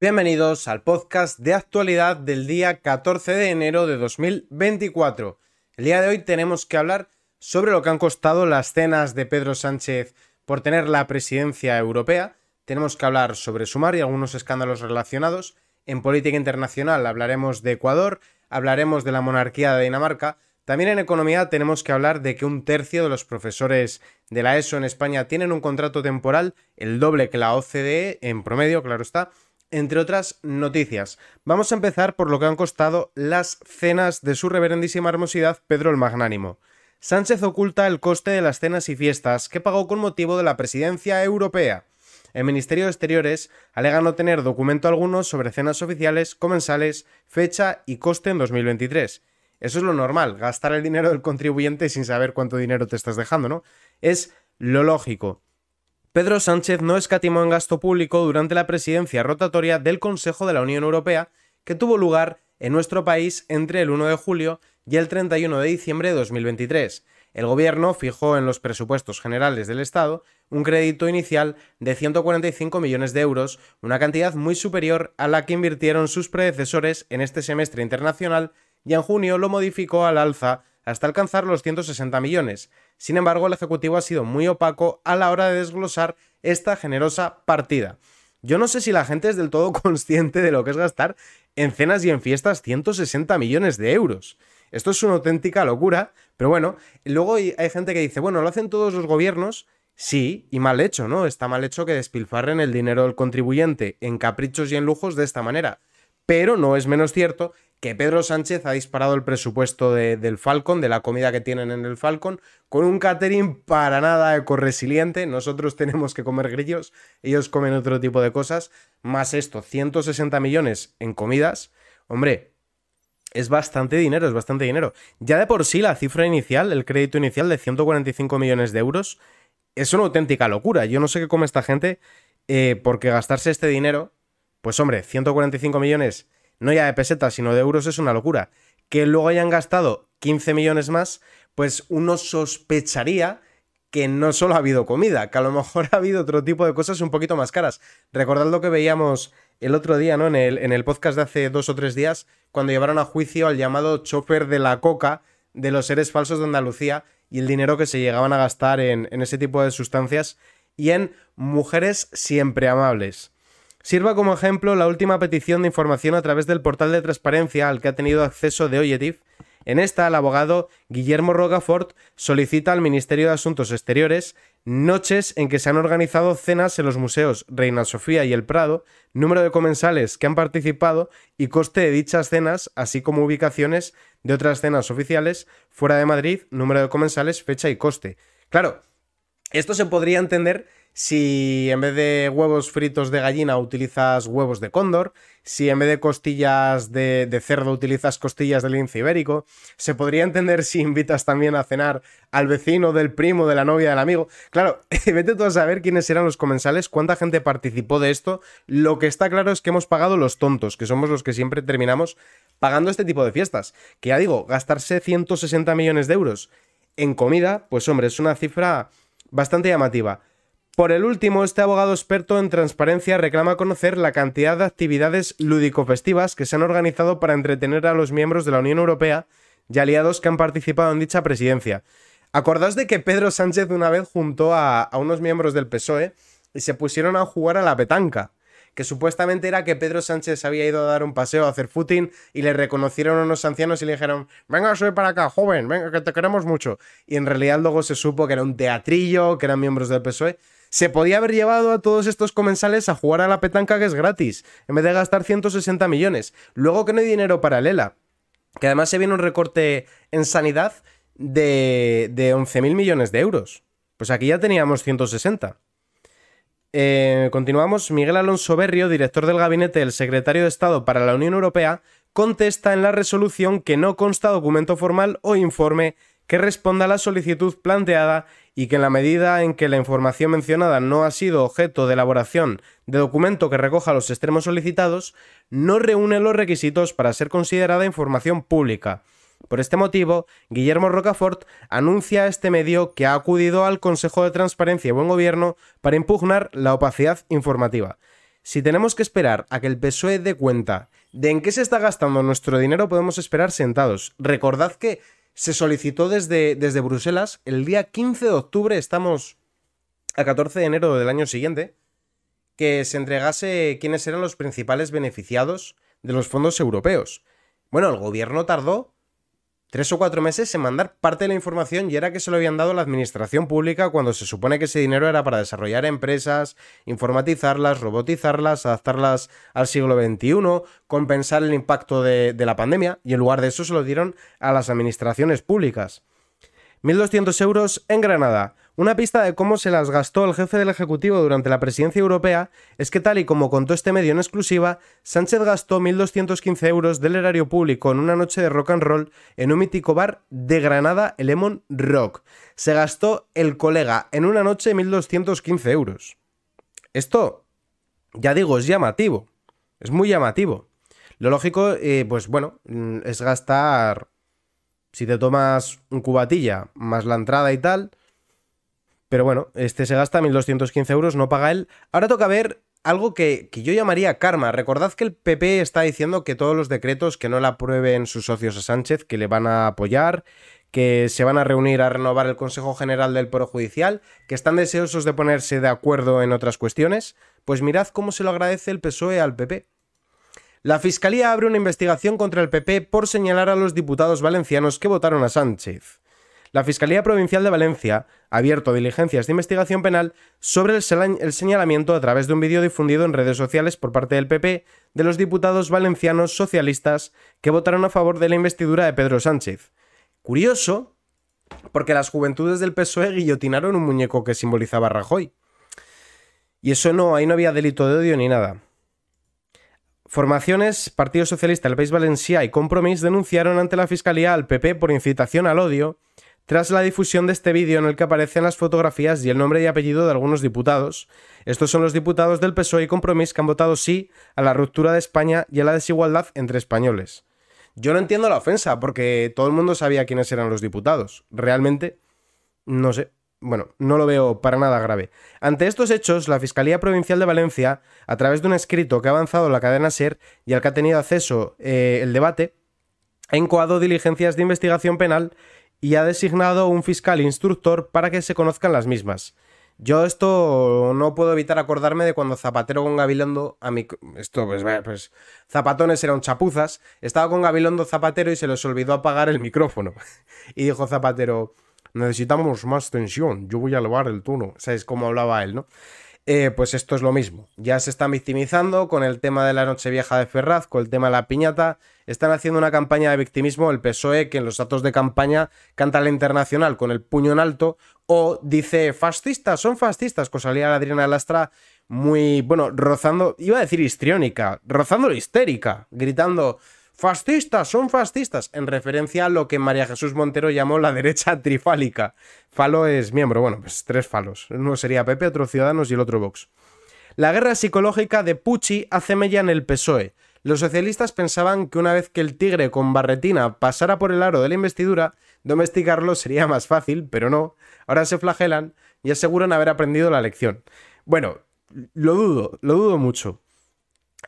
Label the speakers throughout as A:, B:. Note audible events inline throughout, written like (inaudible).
A: Bienvenidos al podcast de actualidad del día 14 de enero de 2024. El día de hoy tenemos que hablar sobre lo que han costado las cenas de Pedro Sánchez por tener la presidencia europea. Tenemos que hablar sobre Sumar y algunos escándalos relacionados. En política internacional hablaremos de Ecuador, hablaremos de la monarquía de Dinamarca. También en economía tenemos que hablar de que un tercio de los profesores de la ESO en España tienen un contrato temporal, el doble que la OCDE en promedio, claro está entre otras noticias. Vamos a empezar por lo que han costado las cenas de su reverendísima hermosidad Pedro el Magnánimo. Sánchez oculta el coste de las cenas y fiestas que pagó con motivo de la presidencia europea. El Ministerio de Exteriores alega no tener documento alguno sobre cenas oficiales, comensales, fecha y coste en 2023. Eso es lo normal, gastar el dinero del contribuyente sin saber cuánto dinero te estás dejando, ¿no? Es lo lógico. Pedro Sánchez no escatimó en gasto público durante la presidencia rotatoria del Consejo de la Unión Europea, que tuvo lugar en nuestro país entre el 1 de julio y el 31 de diciembre de 2023. El Gobierno fijó en los presupuestos generales del Estado un crédito inicial de 145 millones de euros, una cantidad muy superior a la que invirtieron sus predecesores en este semestre internacional, y en junio lo modificó al alza hasta alcanzar los 160 millones. Sin embargo, el Ejecutivo ha sido muy opaco a la hora de desglosar esta generosa partida. Yo no sé si la gente es del todo (laughs) consciente de lo que es gastar en cenas y en fiestas 160 millones de euros. Esto es una auténtica locura, pero bueno, luego hay gente que dice, bueno, lo hacen todos los gobiernos, sí, y mal hecho, ¿no? Está mal hecho que despilfarren el dinero del contribuyente en caprichos y en lujos de esta manera. Pero no es menos cierto que Pedro Sánchez ha disparado el presupuesto del Falcon, de la comida que tienen en el Falcon, con un catering para nada ecoresiliente. Nosotros tenemos que comer grillos, ellos comen otro tipo de cosas. Más esto, 160 millones en comidas. Hombre, es bastante dinero, es bastante dinero. Ya de por sí la cifra inicial, el crédito inicial de 145 millones de euros, es una auténtica locura. Yo no sé qué come esta gente, eh, porque gastarse este dinero, pues hombre, 145 millones no ya de pesetas, sino de euros, es una locura. Que luego hayan gastado 15 millones más, pues uno sospecharía que no solo ha habido comida, que a lo mejor ha habido otro tipo de cosas un poquito más caras. Recordad lo que veíamos el otro día, ¿no? En el, en el podcast de hace dos o tres días, cuando llevaron a juicio al llamado chofer de la coca de los seres falsos de Andalucía y el dinero que se llegaban a gastar en, en ese tipo de sustancias y en mujeres siempre amables. Sirva como ejemplo la última petición de información a través del portal de transparencia al que ha tenido acceso de Oyetif. En esta, el abogado Guillermo Rogafort solicita al Ministerio de Asuntos Exteriores noches en que se han organizado cenas en los museos Reina Sofía y El Prado, número de comensales que han participado y coste de dichas cenas, así como ubicaciones de otras cenas oficiales fuera de Madrid, número de comensales, fecha y coste. Claro, esto se podría entender si en vez de huevos fritos de gallina utilizas huevos de cóndor, si en vez de costillas de, cerdo utilizas costillas de lince ibérico, se podría entender si invitas también a cenar al vecino del primo, de la novia, del amigo. Claro, (laughs) vete tú a saber quiénes eran los comensales, cuánta gente participó de esto. Lo que está claro es que hemos pagado los tontos, que somos los que siempre terminamos pagando este tipo de fiestas. Que ya digo, gastarse 160 millones de euros en comida, pues hombre, es una cifra bastante llamativa. Por el último, este abogado experto en transparencia reclama conocer la cantidad de actividades lúdico-festivas que se han organizado para entretener a los miembros de la Unión Europea y aliados que han participado en dicha presidencia. Acordaos de que Pedro Sánchez una vez juntó a unos miembros del PSOE y se pusieron a jugar a la petanca que supuestamente era que Pedro Sánchez había ido a dar un paseo a hacer footing y le reconocieron a unos ancianos y le dijeron, venga, sube para acá, joven, venga, que te queremos mucho. Y en realidad luego se supo que era un teatrillo, que eran miembros del PSOE. Se podía haber llevado a todos estos comensales a jugar a la petanca que es gratis, en vez de gastar 160 millones. Luego que no hay dinero para Lela, Que además se viene un recorte en sanidad de, de 11.000 millones de euros. Pues aquí ya teníamos 160. Eh, continuamos. Miguel Alonso Berrio, director del gabinete del secretario de Estado para la Unión Europea, contesta en la resolución que no consta documento formal o informe que responda a la solicitud planteada y que en la medida en que la información mencionada no ha sido objeto de elaboración de documento que recoja los extremos solicitados, no reúne los requisitos para ser considerada información pública. Por este motivo, Guillermo Rocafort anuncia a este medio que ha acudido al Consejo de Transparencia y Buen Gobierno para impugnar la opacidad informativa. Si tenemos que esperar a que el PSOE dé cuenta de en qué se está gastando nuestro dinero, podemos esperar sentados. Recordad que se solicitó desde, desde Bruselas el día 15 de octubre, estamos a 14 de enero del año siguiente, que se entregase quiénes eran los principales beneficiados de los fondos europeos. Bueno, el gobierno tardó tres o cuatro meses en mandar parte de la información y era que se lo habían dado a la administración pública cuando se supone que ese dinero era para desarrollar empresas, informatizarlas, robotizarlas, adaptarlas al siglo XXI, compensar el impacto de, de la pandemia y en lugar de eso se lo dieron a las administraciones públicas. 1.200 euros en Granada, una pista de cómo se las gastó el jefe del Ejecutivo durante la presidencia europea es que tal y como contó este medio en exclusiva, Sánchez gastó 1.215 euros del erario público en una noche de rock and roll en un mítico bar de Granada, el Lemon Rock. Se gastó el colega en una noche 1.215 euros. Esto, ya digo, es llamativo. Es muy llamativo. Lo lógico, eh, pues bueno, mm, es gastar... Si te tomas un cubatilla más la entrada y tal, pero bueno, este se gasta 1.215 euros, no paga él. Ahora toca ver algo que, yo llamaría karma. Recordad que el PP está diciendo que todos los decretos que no la aprueben sus socios a Sánchez, que le van a apoyar, que se van a reunir a renovar el Consejo General del Poder Judicial, que están deseosos de ponerse de acuerdo en otras cuestiones, pues mirad cómo se lo agradece el PSOE al PP. La Fiscalía abre una investigación contra el PP por señalar a los diputados valencianos que votaron a Sánchez la Fiscalía Provincial de Valencia ha abierto diligencias de investigación penal sobre el, señalamiento a través de un vídeo difundido en redes sociales por parte del PP de los diputados valencianos socialistas que votaron a favor de la investidura de Pedro Sánchez. Curioso, porque las juventudes del PSOE guillotinaron un muñeco que simbolizaba a Rajoy. Y eso no, ahí no había delito de odio ni nada. Formaciones, Partido Socialista del País Valencia y Compromís denunciaron ante la Fiscalía al PP por incitación al odio tras la difusión de este vídeo en el que aparecen las fotografías y el nombre y apellido de algunos diputados. Estos son los diputados del PSOE y Compromís que han votado sí a la ruptura de España y a la desigualdad entre españoles. Yo no entiendo la ofensa, porque todo el mundo sabía quiénes eran los diputados. Realmente, no sé. Bueno, no lo veo para nada grave. Ante estos hechos, la Fiscalía Provincial de Valencia, a través de un escrito que ha avanzado la cadena SER y al que ha tenido acceso eh, el debate, ha incoado diligencias de investigación penal y ha designado un fiscal instructor para que se conozcan las mismas. Yo esto no puedo evitar acordarme de cuando Zapatero con Gabilondo, a mi, esto pues, pues Zapatones eran chapuzas, estaba con Gabilondo Zapatero y se les olvidó apagar el micrófono. (laughs) y dijo Zapatero, necesitamos más tensión, yo voy a elevar el tono. O sea, es como hablaba él, ¿no? Eh, pues esto es lo mismo. Ya se están victimizando con el tema de la noche vieja de Ferraz, con el tema de la piñata. Están haciendo una campaña de victimismo el PSOE que en los actos de campaña canta la internacional con el puño en alto o dice fascistas, son fascistas, con salida la Adriana Lastra muy, bueno, rozando, iba a decir histriónica, rozando histérica, gritando Fascistas, son fascistas, en referencia a lo que María Jesús Montero llamó la derecha (laughs) trifálica. Falo es miembro, bueno, pues tres falos. Uno sería Pepe, otro Ciudadanos y el otro Vox. La guerra psicológica de Pucci hace mella en el PSOE. Los socialistas pensaban que una vez que el tigre con barretina pasara por el aro de la investidura, domesticarlo sería más fácil, pero no. Ahora se flagelan y aseguran haber aprendido la lección. Bueno, lo dudo, lo dudo mucho.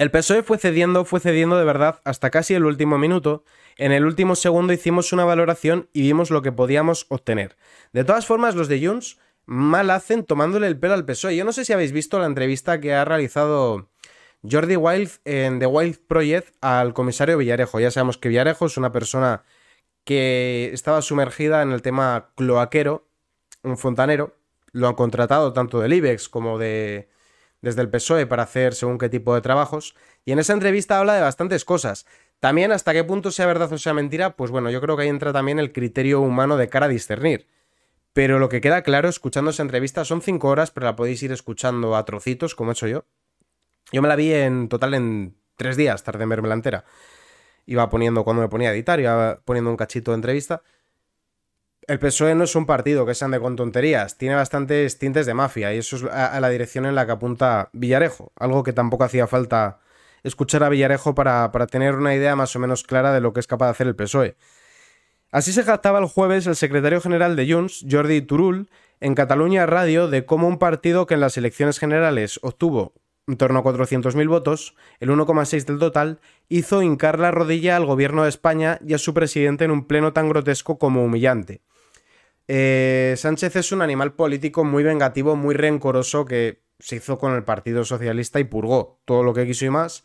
A: El PSOE fue cediendo, fue cediendo de verdad hasta casi el último minuto. En el último segundo hicimos una valoración y vimos lo que podíamos obtener. De todas formas, los de Junts mal hacen tomándole el pelo al PSOE. Yo no sé si habéis visto la entrevista que ha realizado Jordi Wild en The Wild Project al comisario Villarejo. Ya sabemos que Villarejo es una persona que estaba sumergida en el tema cloaquero, un fontanero. Lo han contratado tanto del IBEX como de, desde el PSOE para hacer según qué tipo de trabajos. Y en esa entrevista habla de bastantes cosas. También hasta qué punto sea verdad o sea mentira, pues bueno, yo creo que ahí entra también el criterio humano de cara a discernir. Pero lo que queda claro escuchando esa entrevista son cinco horas, pero la podéis ir escuchando a trocitos, como he hecho yo. Yo me la vi en total en tres días, tarde en verme la entera. Iba poniendo, cuando me ponía a editar, iba poniendo un cachito de entrevista el PSOE no es un partido que se ande con tonterías, tiene bastantes tintes de mafia y eso es a, la dirección en la que apunta Villarejo, algo que tampoco hacía falta escuchar a Villarejo para, para, tener una idea más o menos clara de lo que es capaz de hacer el PSOE. Así se jactaba el jueves el secretario general de Junts, Jordi Turul, en Cataluña Radio de cómo un partido que en las elecciones generales obtuvo en torno a 400.000 votos, el 1,6 del total, hizo hincar la rodilla al gobierno de España y a su presidente en un pleno tan grotesco como humillante. Eh, Sánchez es un animal político muy vengativo, muy rencoroso que se hizo con el Partido Socialista y purgó todo lo que quiso y más.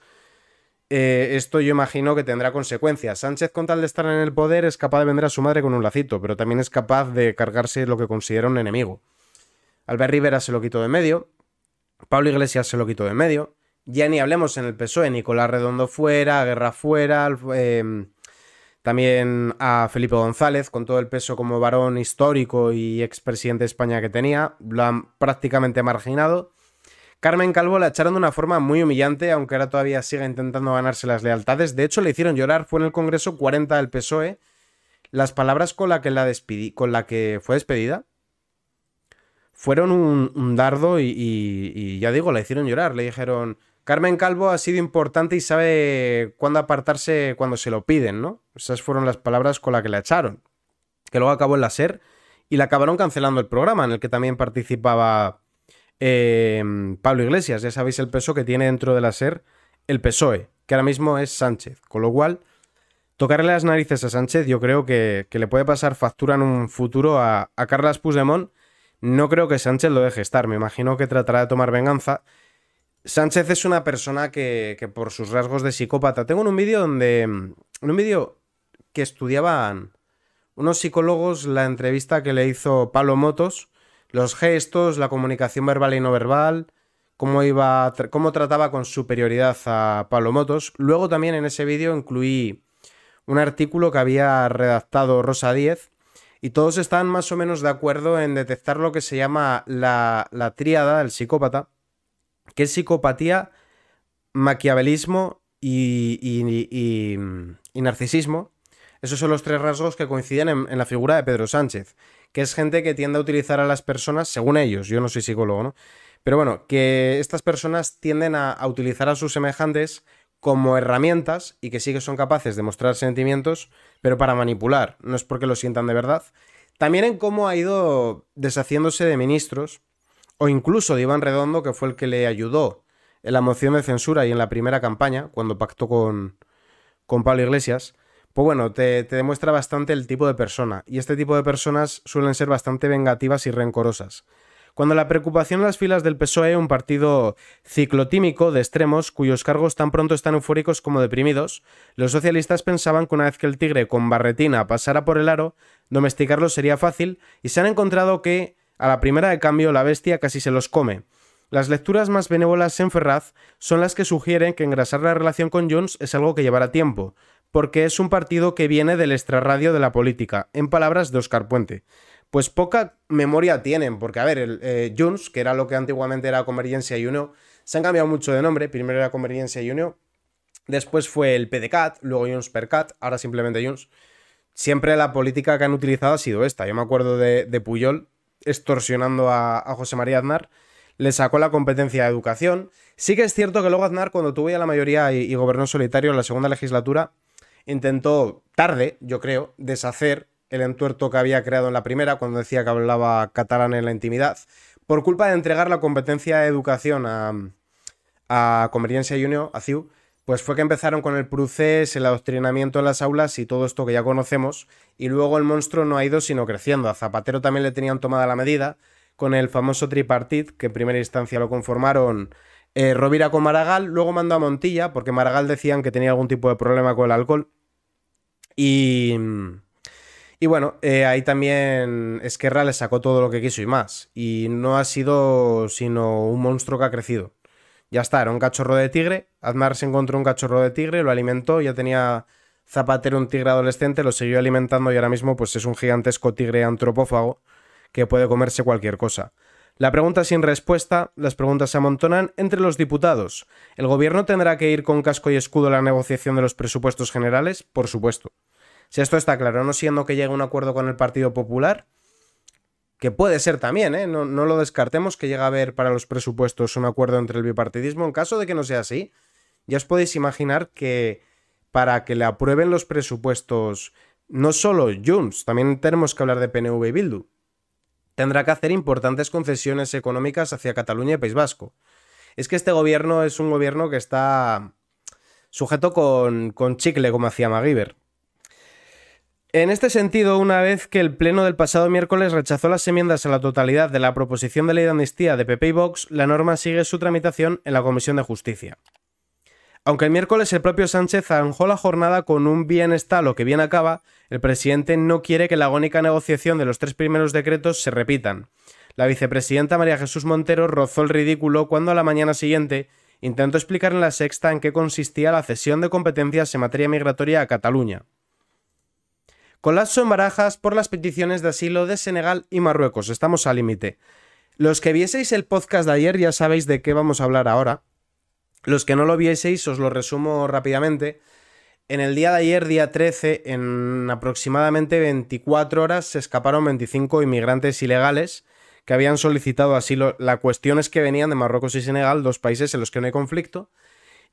A: Eh, esto yo imagino que tendrá consecuencias. Sánchez, con tal de estar en el poder, es capaz de vender a su madre con un lacito, pero también es capaz de cargarse lo que considera un enemigo. Albert Rivera se lo quitó de medio, Pablo Iglesias se lo quitó de medio, ya ni hablemos en el PSOE, Nicolás Redondo fuera, Guerra fuera, em, también a Felipe González, con todo el peso como varón histórico y expresidente de España que tenía, lo han prácticamente marginado. Carmen Calvo la echaron de una forma muy humillante, aunque ahora todavía siga intentando ganarse las lealtades. De hecho, le hicieron llorar, fue en el Congreso 40 del PSOE, las palabras con la que, la con la que fue despedida fueron un, dardo y, y, ya digo, la hicieron llorar. Le dijeron, Carmen Calvo ha sido importante y sabe cuándo apartarse cuando se lo piden, ¿no? Esas fueron las palabras con las que la echaron. Que luego acabó en la SER y la acabaron cancelando el programa en el que también participaba em, Pablo Iglesias. Ya sabéis el peso que tiene dentro de la SER el PSOE, que ahora mismo es Sánchez. Con lo cual, tocarle las narices a Sánchez yo creo que, le puede pasar factura en un futuro a, a Carlas Puigdemont. No creo que Sánchez lo deje estar. Me imagino que tratará de tomar venganza Sánchez es una persona que, por sus rasgos de psicópata. Tengo en un vídeo donde. En un vídeo que estudiaban unos psicólogos la entrevista que le hizo Palo Motos, los gestos, la comunicación verbal y no verbal, cómo, iba, cómo trataba con superioridad a Palomotos. Motos. Luego también en ese vídeo incluí un artículo que había redactado Rosa Díez y todos están más o menos de acuerdo en detectar lo que se llama la, la tríada del psicópata, ¿Qué es psicopatía, maquiavelismo y, narcisismo. Esos son los tres rasgos que coinciden en, la figura de Pedro Sánchez, que es gente que tiende a utilizar a las personas, según ellos, yo no soy psicólogo, ¿no? Pero bueno, que estas personas tienden a, a utilizar a sus semejantes como herramientas y que sí que son capaces de mostrar sentimientos, pero para manipular, no es porque lo sientan de verdad. También en cómo ha ido deshaciéndose de ministros, o incluso de Iván Redondo, que fue el que le ayudó en la moción de censura y en la primera campaña, cuando pactó con, con Pablo Iglesias, pues bueno, te, te, demuestra bastante el tipo de persona. Y este tipo de personas suelen ser bastante vengativas y rencorosas. Cuando la preocupación en las filas del PSOE, un partido ciclotímico de extremos cuyos cargos tan pronto están eufóricos como deprimidos, los socialistas pensaban que una vez que el tigre con barretina pasara por el aro, domesticarlo sería fácil y se han encontrado que a la primera de cambio, la bestia casi se los come. Las lecturas más benévolas en Ferraz son las que sugieren que engrasar la relación con Jones es algo que llevará tiempo, porque es un partido que viene del extrarradio de la política, en palabras de Oscar Puente. Pues poca memoria tienen, porque a ver, el, eh, Jones, que era lo que antiguamente era Convergencia y Uno, se han cambiado mucho de nombre, primero era Convergencia y Uno, después fue el PDCAT, luego Jones Percat, ahora simplemente Jones. Siempre la política que han utilizado ha sido esta. Yo me acuerdo de, de Puyol, extorsionando a, José María Aznar, le sacó la competencia de educación. Sí que es cierto que luego Aznar, cuando tuvo ya la mayoría y, gobernó solitario en la segunda legislatura, intentó tarde, yo creo, deshacer el entuerto que había creado en la primera, cuando decía que hablaba catalán en la intimidad, por culpa de entregar la competencia de educación a, a Convergencia Junior, a CIU, pues fue que empezaron con el Pruces, el adoctrinamiento en las aulas y todo esto que ya conocemos, y luego el monstruo no ha ido sino creciendo. A Zapatero también le tenían tomada la medida con el famoso tripartit, que en primera instancia lo conformaron eh, Rovira con Maragall, luego mandó a Montilla, porque Maragall decían que tenía algún tipo de problema con el alcohol. Y, y bueno, eh, ahí también Esquerra le sacó todo lo que quiso y más. Y no ha sido sino un monstruo que ha crecido. Ya está, era un cachorro de tigre. Admar se encontró un cachorro de tigre, lo alimentó, ya tenía Zapatero un tigre adolescente, lo siguió alimentando y ahora mismo pues es un gigantesco tigre antropófago que puede comerse cualquier cosa. La pregunta sin respuesta, las preguntas se amontonan entre los diputados. ¿El gobierno tendrá que ir con casco y escudo a la negociación de los presupuestos generales? Por supuesto. Si esto está claro, no siendo que llegue un acuerdo con el Partido Popular, que puede ser también, ¿eh? no, lo descartemos que llega a haber para los presupuestos un acuerdo entre el bipartidismo. En caso de que no sea así, ya os podéis imaginar que para que le aprueben los presupuestos no solo Junts, también tenemos que hablar de PNV y Bildu. Tendrá que hacer importantes concesiones económicas hacia Cataluña y País Vasco. Es que este gobierno es un gobierno que está sujeto con, chicle, como hacía MacGyver. En este sentido, una vez que el Pleno del pasado miércoles rechazó las enmiendas a la totalidad de la proposición de ley de amnistía de PP y Vox, la norma sigue su tramitación en la Comisión de Justicia. Aunque el miércoles el propio Sánchez zanjó la jornada con un bien está lo que bien acaba, el presidente no quiere que la agónica negociación de los tres primeros decretos se repitan. La vicepresidenta María Jesús Montero rozó el ridículo cuando a la mañana siguiente intentó explicar en la sexta en qué consistía la cesión de competencias en materia migratoria a Cataluña. Colapso las barajas por las peticiones de asilo de Senegal y Marruecos. Estamos al límite. Los que vieseis el podcast de ayer ya sabéis de qué vamos a hablar ahora. Los que no lo vieseis os lo resumo rápidamente. En el día de ayer, día 13, en aproximadamente 24 horas se escaparon 25 inmigrantes ilegales que habían solicitado asilo. La cuestión es que venían de Marruecos y Senegal, dos países en los que no hay conflicto,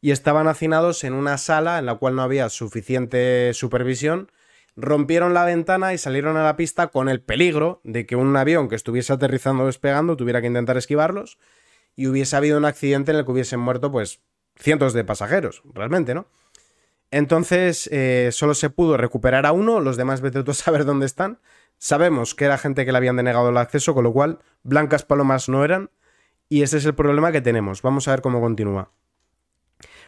A: y estaban hacinados en una sala en la cual no había suficiente supervisión rompieron la ventana y salieron a la pista con el peligro de que un avión que estuviese aterrizando o despegando tuviera que intentar esquivarlos y hubiese habido un accidente en el que hubiesen muerto pues cientos de pasajeros, realmente, ¿no? Entonces eh, solo se pudo recuperar a uno, los demás vete a saber dónde están. Sabemos que era gente que le habían denegado el acceso, con lo cual blancas palomas no eran. Y ese es el problema que tenemos. Vamos a ver cómo continúa.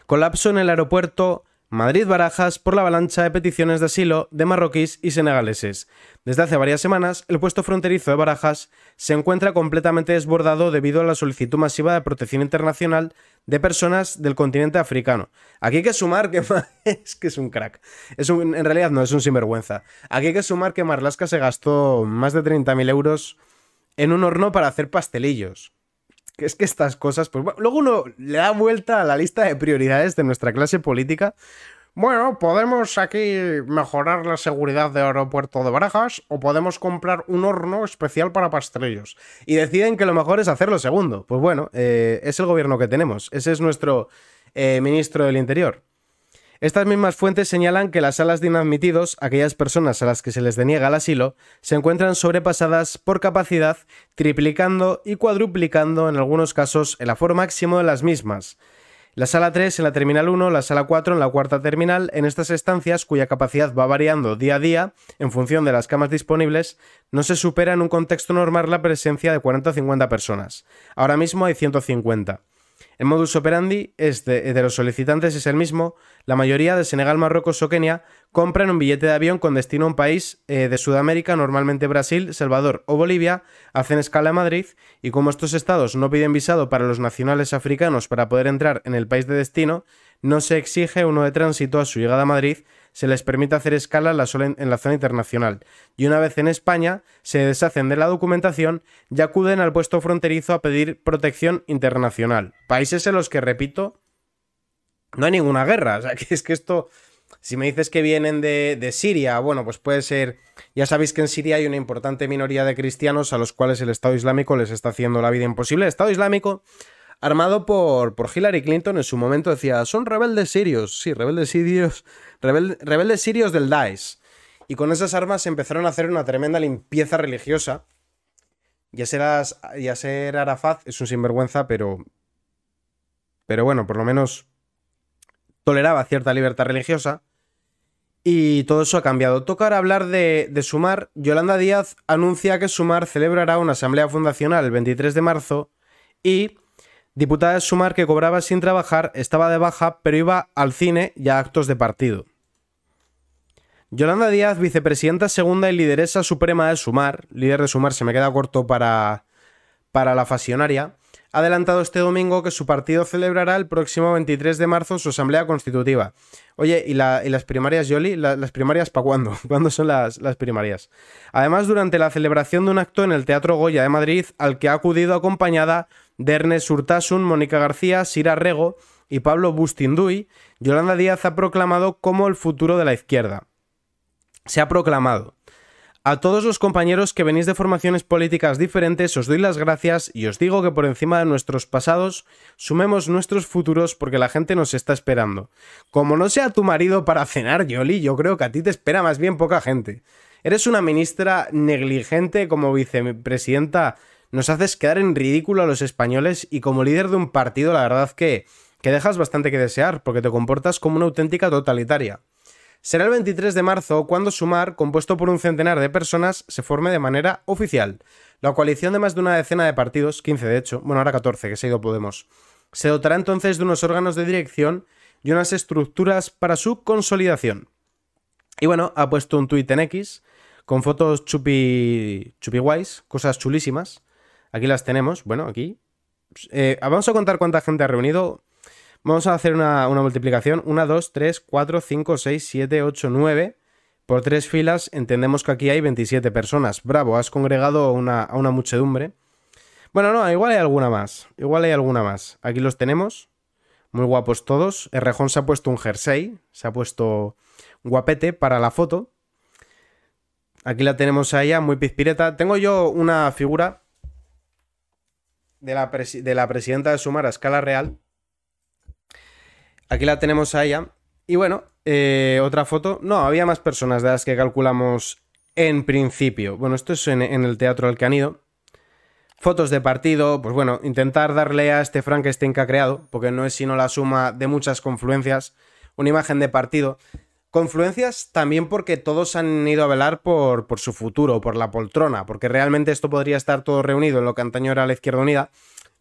A: Colapso en el aeropuerto Madrid-Barajas por la avalancha de peticiones de asilo de marroquíes y senegaleses. Desde hace varias semanas, el puesto fronterizo de Barajas se encuentra completamente desbordado debido a la solicitud masiva de protección internacional de personas del continente africano. Aquí hay que sumar que (laughs) es que es un crack. Es en realidad no, es un sinvergüenza. Aquí hay que sumar que Marlaska se gastó más de 30.000 euros en un horno para hacer pastelillos. Que es que estas cosas, pues bueno, luego uno le da vuelta a la lista de prioridades de nuestra clase política. Bueno, podemos aquí mejorar la seguridad del aeropuerto de Barajas o podemos comprar un horno especial para pastrellos Y deciden que lo mejor es hacerlo segundo. Pues bueno, eh, es el gobierno que tenemos. Ese es nuestro eh, ministro del Interior. Estas mismas fuentes señalan que las salas de inadmitidos, aquellas personas a las que se les deniega el asilo, se encuentran sobrepasadas por capacidad, triplicando y cuadruplicando en algunos casos el aforo máximo de las mismas. La sala 3 en la terminal 1, la sala 4 en la cuarta terminal, en estas estancias cuya capacidad va variando día a día en función de las camas disponibles, no se supera en un contexto normal la presencia de 40 o 50 personas. Ahora mismo hay 150. El modus operandi de, los solicitantes es el mismo. La mayoría de Senegal, Marruecos o Kenia compran un billete de avión con destino a un país eh, de Sudamérica, normalmente Brasil, Salvador o Bolivia, hacen escala a Madrid y como estos estados no piden visado para los nacionales africanos para poder entrar en el país de destino, no se exige uno de tránsito a su llegada a Madrid se les permite hacer escala en la, zona internacional y una vez en España se deshacen de la documentación y acuden al puesto fronterizo a pedir protección internacional. Países en los que, repito, no hay ninguna guerra. O sea, que es que esto, si me dices que vienen de, de, Siria, bueno, pues puede ser, ya sabéis que en Siria hay una importante minoría de cristianos a los cuales el Estado Islámico les está haciendo la vida imposible. El Estado Islámico armado por, Hillary Clinton en su momento decía, son rebeldes sirios, sí, rebeldes sirios, rebeldes sirios del Daesh. Y con esas armas empezaron a hacer una tremenda limpieza religiosa. Ya ser ser Arafat es un sinvergüenza, pero... Pero bueno, por lo menos toleraba cierta libertad religiosa. Y todo eso ha cambiado. Toca ahora hablar de, de, Sumar. Yolanda Díaz anuncia que Sumar celebrará una asamblea fundacional el 23 de marzo y Diputada de Sumar que cobraba sin trabajar, estaba de baja, pero iba al cine y a actos de partido. Yolanda Díaz, vicepresidenta segunda y lideresa suprema de Sumar, líder de Sumar se me queda corto para, para la fasionaria, ha adelantado este domingo que su partido celebrará el próximo 23 de marzo su asamblea constitutiva. Oye, ¿y, las primarias, Yoli? ¿Las primarias para cuándo? (laughs) ¿Cuándo son las, las primarias? Además, durante la celebración de un acto en el Teatro Goya de Madrid, al que ha acudido acompañada Dernes Urtasun, Mónica García, Sira Rego y Pablo Bustinduy, Yolanda Díaz ha proclamado como el futuro de la izquierda. Se ha proclamado. A todos los compañeros que venís de formaciones políticas diferentes os doy las gracias y os digo que por encima de nuestros pasados sumemos nuestros futuros porque la gente nos está esperando. Como no sea tu marido para cenar, Yoli, yo creo que a ti te espera más bien poca gente. Eres una ministra negligente como vicepresidenta nos haces quedar en ridículo a los españoles y como líder de un partido, la verdad que, que dejas bastante que desear, porque te comportas como una auténtica totalitaria. Será el 23 de marzo cuando Sumar, compuesto por un centenar de personas, se forme de manera oficial. La coalición de más de una decena de partidos, 15 de hecho, bueno, ahora 14, que se ha ido Podemos, se dotará entonces de unos órganos de dirección y unas estructuras para su consolidación. Y bueno, ha puesto un tuit en X con fotos chupi, chupi guays, cosas chulísimas, Aquí las tenemos. Bueno, aquí. Pues, eh, vamos a contar cuánta gente ha reunido. Vamos a hacer una, multiplicación. 1, 2, 3, 4, 5, 6, 7, 8, 9. Por tres filas entendemos que aquí hay 27 personas. Bravo, has congregado a una muchedumbre. Bueno, no, igual hay alguna más. Igual hay alguna más. Aquí los tenemos. Muy guapos todos. El se ha puesto un jersey. Se ha puesto guapete para la foto. Aquí la tenemos a ella, muy pizpireta. Tengo yo una figura de la, presidenta de Sumar a escala real. Aquí la tenemos a ella. Y bueno, eh, otra foto. No, había más personas de las que calculamos en principio. Bueno, esto es en, en el Teatro del Canido. Fotos de partido, pues bueno, intentar darle a este Frankenstein que ha creado, porque no es sino la suma de muchas confluencias, una imagen de partido. Confluencias también porque todos han ido a velar por, su futuro, por la poltrona, porque realmente esto podría estar todo reunido en lo que antaño era la Izquierda Unida.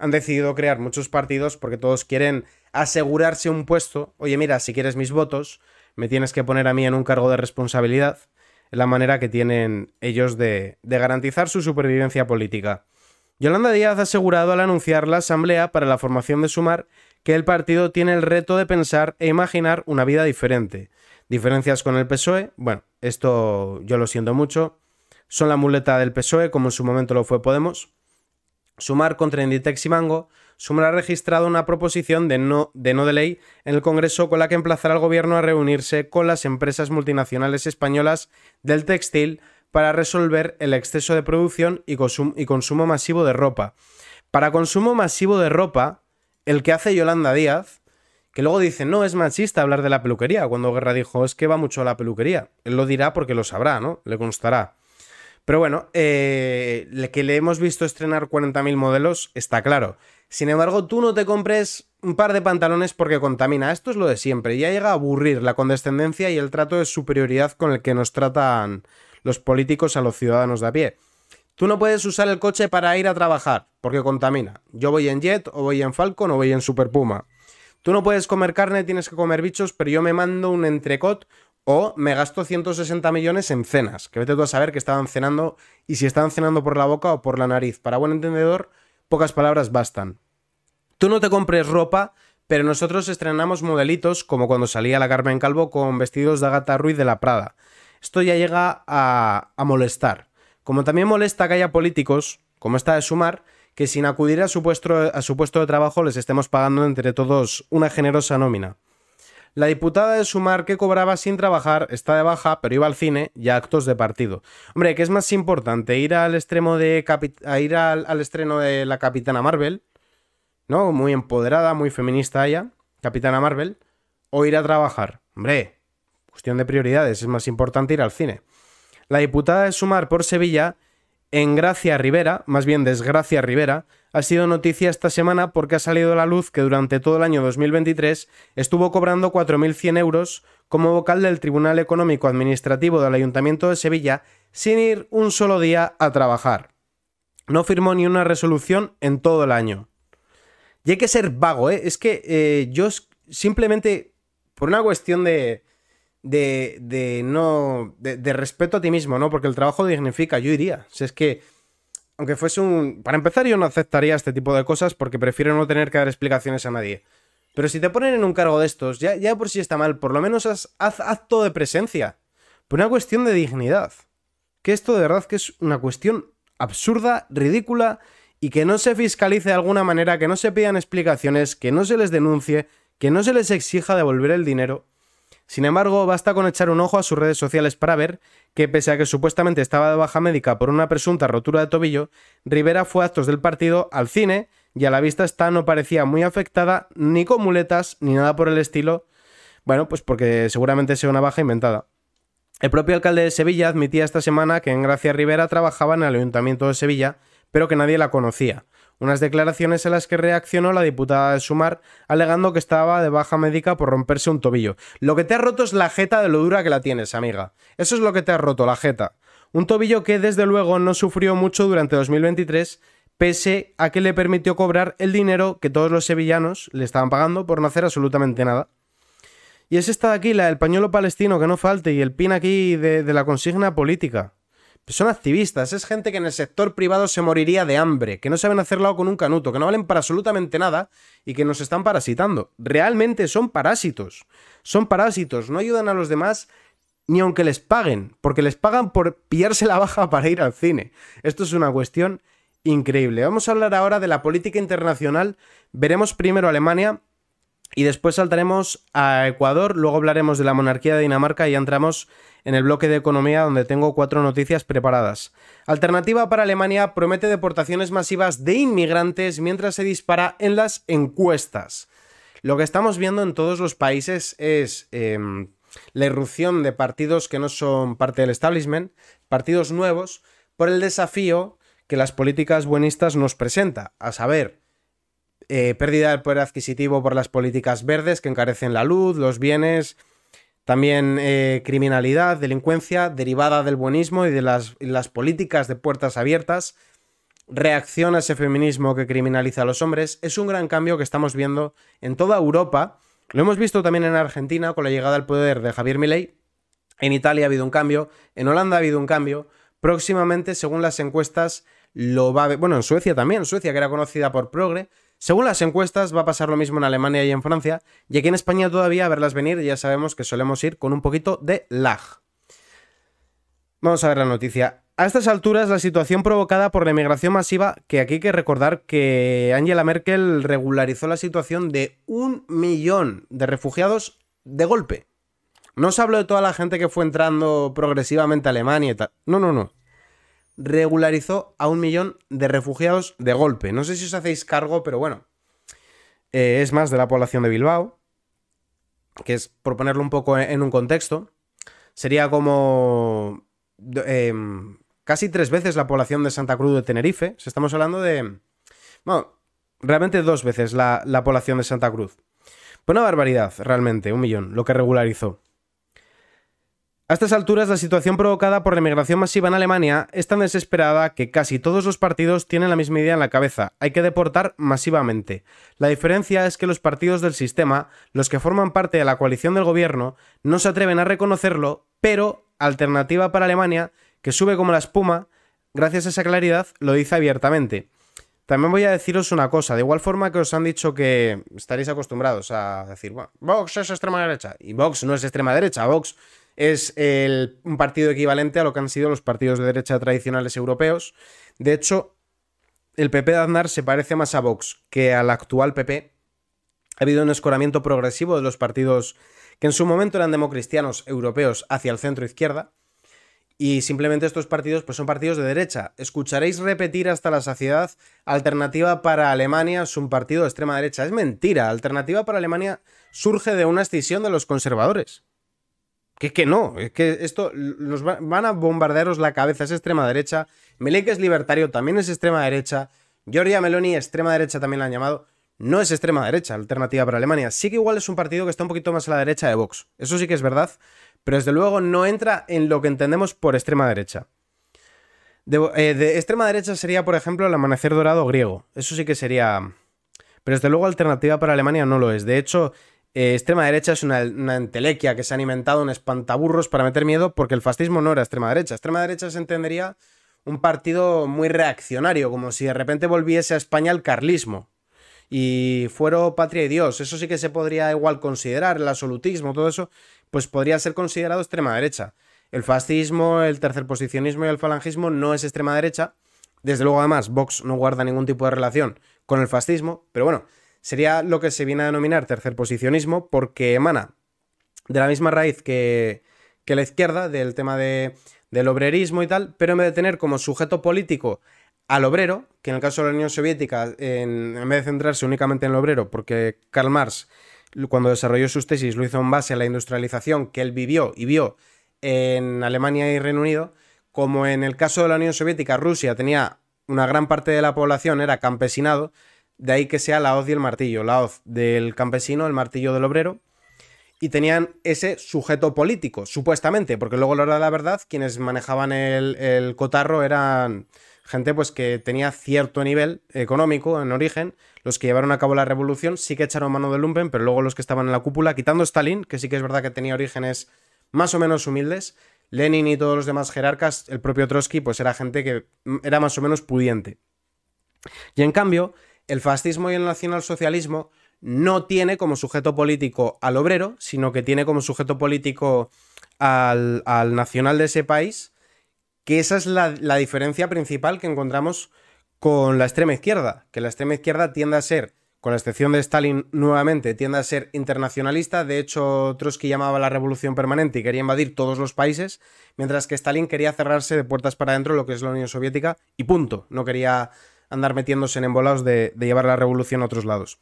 A: Han decidido crear muchos partidos porque todos quieren asegurarse un puesto. Oye, mira, si quieres mis votos, me tienes que poner a mí en un cargo de responsabilidad. Es la manera que tienen ellos de, de garantizar su supervivencia política. Yolanda Díaz ha asegurado al anunciar la asamblea para la formación de Sumar que el partido tiene el reto de pensar e imaginar una vida diferente Diferencias con el PSOE. Bueno, esto yo lo siento mucho. Son la muleta del PSOE, como en su momento lo fue Podemos. Sumar contra Inditex y Mango. Sumar ha registrado una proposición de no, de no de ley en el Congreso con la que emplazará al gobierno a reunirse con las empresas multinacionales españolas del textil para resolver el exceso de producción y, y consumo masivo de ropa. Para consumo masivo de ropa, el que hace Yolanda Díaz que luego dicen, no, es machista hablar de la peluquería, cuando Guerra dijo, es que va mucho a la peluquería. Él lo dirá porque lo sabrá, ¿no? Le constará. Pero bueno, eh, que le hemos visto estrenar 40.000 modelos, está claro. Sin embargo, tú no te compres un par de pantalones porque contamina. Esto es lo de siempre. Ya llega a aburrir la condescendencia y el trato de superioridad con el que nos tratan los políticos a los ciudadanos de a pie. Tú no puedes usar el coche para ir a trabajar porque contamina. Yo voy en Jet o voy en Falcon o voy en Super Puma. Tú no puedes comer carne, tienes que comer bichos, pero yo me mando un entrecot o me gasto 160 millones en cenas. Que vete tú a saber que estaban cenando y si estaban cenando por la boca o por la nariz. Para buen entendedor, pocas palabras bastan. Tú no te compres ropa, pero nosotros estrenamos modelitos como cuando salía la Carmen Calvo con vestidos de Agatha Ruiz de la Prada. Esto ya llega a, a molestar. Como también molesta que haya políticos, como esta de Sumar, que sin acudir a su, puesto, a su puesto de trabajo les estemos pagando entre todos una generosa nómina. La diputada de Sumar que cobraba sin trabajar está de baja, pero iba al cine y a actos de partido. Hombre, ¿qué es más importante? ¿Ir al extremo de ir al, estreno de la Capitana Marvel? ¿No? Muy empoderada, muy feminista ella, Capitana Marvel. ¿O ir a trabajar? Hombre, cuestión de prioridades, es más importante ir al cine. La diputada de Sumar por Sevilla en Gracia Rivera, más bien Desgracia Rivera, ha sido noticia esta semana porque ha salido a la luz que durante todo el año 2023 estuvo cobrando 4.100 euros como vocal del Tribunal Económico Administrativo del Ayuntamiento de Sevilla sin ir un solo día a trabajar. No firmó ni una resolución en todo el año. Y hay que ser vago, ¿eh? Es que eh, yo simplemente, por una cuestión de, de, de no. De, respeto a ti mismo, ¿no? Porque el trabajo dignifica, yo iría Si es que. Aunque fuese un. Para empezar, yo no aceptaría este tipo de cosas porque prefiero no tener que dar explicaciones a nadie. Pero si te ponen en un cargo de estos, ya, ya por si está mal, por lo menos haz, acto de presencia. por una cuestión de dignidad. Que esto de verdad que es una cuestión absurda, ridícula, y que no se fiscalice de alguna manera, que no se pidan explicaciones, que no se les denuncie, que no se les exija devolver el dinero. Sin embargo, basta con echar un ojo a sus redes sociales para ver que, pese a que supuestamente estaba de baja médica por una presunta rotura de tobillo, Rivera fue a actos del partido, al cine, y a la vista está no parecía muy afectada, ni con muletas, ni nada por el estilo. Bueno, pues porque seguramente sea una baja inventada. El propio alcalde de Sevilla admitía esta semana que en Gracia Rivera trabajaba en el Ayuntamiento de Sevilla, pero que nadie la conocía unas declaraciones en las que reaccionó la diputada de Sumar alegando que estaba de baja médica por romperse un tobillo. Lo que te ha roto es la jeta de lo dura que la tienes, amiga. Eso es lo que te ha roto, la jeta. Un tobillo que desde luego no sufrió mucho durante 2023, pese a que le permitió cobrar el dinero que todos los sevillanos le estaban pagando por no hacer absolutamente nada. Y es esta de aquí, la del pañuelo palestino que no falte y el pin aquí de, de la consigna política son activistas, es gente que en el sector privado se moriría de hambre, que no saben hacer con un canuto, que no valen para absolutamente nada y que nos están parasitando. Realmente son parásitos. Son parásitos, no ayudan a los demás ni aunque les paguen, porque les pagan por pillarse la baja para ir al cine. Esto es una cuestión increíble. Vamos a hablar ahora de la política internacional. Veremos primero Alemania, y después saltaremos a Ecuador, luego hablaremos de la monarquía de Dinamarca y entramos en el bloque de economía donde tengo cuatro noticias preparadas. Alternativa para Alemania promete deportaciones masivas de inmigrantes mientras se dispara en las encuestas. Lo que estamos viendo en todos los países es em, la irrupción de partidos que no son parte del establishment, partidos nuevos, por el desafío que las políticas buenistas nos presenta, a saber, eh, pérdida del poder adquisitivo por las políticas verdes que encarecen la luz, los bienes, también eh, criminalidad, delincuencia derivada del buenismo y de las, políticas de puertas abiertas, reacción a ese feminismo que criminaliza a los hombres, es un gran cambio que estamos viendo en toda Europa. Lo hemos visto también en Argentina con la llegada al poder de Javier Milei. En Italia ha habido un cambio, en Holanda ha habido un cambio. Próximamente, según las encuestas, lo va a... Bueno, en Suecia también, Suecia que era conocida por progre, según las encuestas, va a pasar lo mismo en Alemania y en Francia, y aquí en España todavía a verlas venir ya sabemos que solemos ir con un poquito de lag. Vamos a ver la noticia. A estas alturas, la situación provocada por la emigración masiva, que aquí hay que recordar que Angela Merkel regularizó la situación de un millón de refugiados de golpe. No se hablo de toda la gente que fue entrando progresivamente a Alemania y tal. No, no, no regularizó a un millón de refugiados de golpe. No sé si os hacéis cargo, pero bueno. Eh, es más de la población de Bilbao, que es, por ponerlo un poco en un contexto, sería como em, casi tres veces la población de Santa Cruz de Tenerife. Si estamos hablando de... Bueno, realmente dos veces la, población de Santa Cruz. Pues una barbaridad, realmente, un millón, lo que regularizó. A estas alturas, la situación provocada por la inmigración masiva en Alemania es tan desesperada que casi todos los partidos tienen la misma idea en la cabeza, hay que deportar masivamente. La diferencia es que los partidos del sistema, los que forman parte de la coalición del gobierno, no se atreven a reconocerlo, pero Alternativa para Alemania, que sube como la espuma, gracias a esa claridad, lo dice abiertamente. También voy a deciros una cosa, de igual forma que os han dicho que estaréis acostumbrados a decir, bueno, Vox es extrema derecha, y Vox no es extrema derecha, Vox es un partido equivalente a lo que han sido los partidos de derecha tradicionales europeos. De hecho, el PP de Aznar se parece más a Vox que al actual PP. Ha habido un escoramiento progresivo de los partidos que en su momento eran democristianos europeos hacia el centro izquierda. Y simplemente estos partidos pues son partidos de derecha. Escucharéis repetir hasta la saciedad, Alternativa para Alemania es un partido de extrema derecha. Es mentira, Alternativa para Alemania surge de una escisión de los conservadores es que no, es que esto los van a bombardearos la cabeza, es extrema derecha. que es libertario, también es extrema derecha. Giorgia Meloni, extrema derecha también la han llamado. No es extrema derecha, alternativa para Alemania. Sí que igual es un partido que está un poquito más a la derecha de Vox. Eso sí que es verdad, pero desde luego no entra en lo que entendemos por extrema derecha. de eh, extrema derecha sería, por ejemplo, el amanecer dorado griego. Eso sí que sería... Pero desde luego alternativa para Alemania no lo es. De hecho, eh, extrema derecha es una, entelequia que se ha alimentado en espantaburros para meter miedo porque el fascismo no era extrema derecha. Extrema derecha se entendería un partido muy reaccionario, como si de repente volviese a España el carlismo. Y fuero patria y Dios, eso sí que se podría igual considerar, el absolutismo, todo eso, pues podría ser considerado extrema derecha. El fascismo, el tercer posicionismo y el falangismo no es extrema derecha. Desde luego, además, Vox no guarda ningún tipo de relación con el fascismo, pero bueno, Sería lo que se viene a denominar tercer posicionismo porque emana de la misma raíz que, la izquierda, del tema del obrerismo y tal, pero en vez de tener como sujeto político al obrero, que en el caso de la Unión Soviética, en, en vez de centrarse únicamente en el obrero, porque Karl Marx, cuando desarrolló sus tesis, lo hizo en base a la industrialización que él vivió y vio en Alemania y Reino Unido, como en el caso de la Unión Soviética, Rusia tenía una gran parte de la población, era campesinado, de ahí que sea la hoz y el martillo, la hoz del campesino, el martillo del obrero, y tenían ese sujeto político, supuestamente, porque luego la hora de la verdad quienes manejaban el, cotarro eran gente pues que tenía cierto nivel económico en origen, los que llevaron a cabo la revolución sí que echaron mano de lumpen, pero luego los que estaban en la cúpula, quitando Stalin, que sí que es verdad que tenía orígenes más o menos humildes, Lenin y todos los demás jerarcas, el propio Trotsky, pues era gente que era más o menos pudiente. Y en cambio, el fascismo y el nacionalsocialismo no tiene como sujeto político al obrero, sino que tiene como sujeto político al, nacional de ese país, que esa es la, la diferencia principal que encontramos con la extrema izquierda, que la extrema izquierda tiende a ser con la excepción de Stalin nuevamente, tiende a ser internacionalista. De hecho, Trotsky llamaba la revolución permanente y quería invadir todos los países, mientras que Stalin quería cerrarse de puertas para adentro lo que es la Unión Soviética y punto. No quería andar metiéndose en embolados de, de llevar la revolución a otros lados.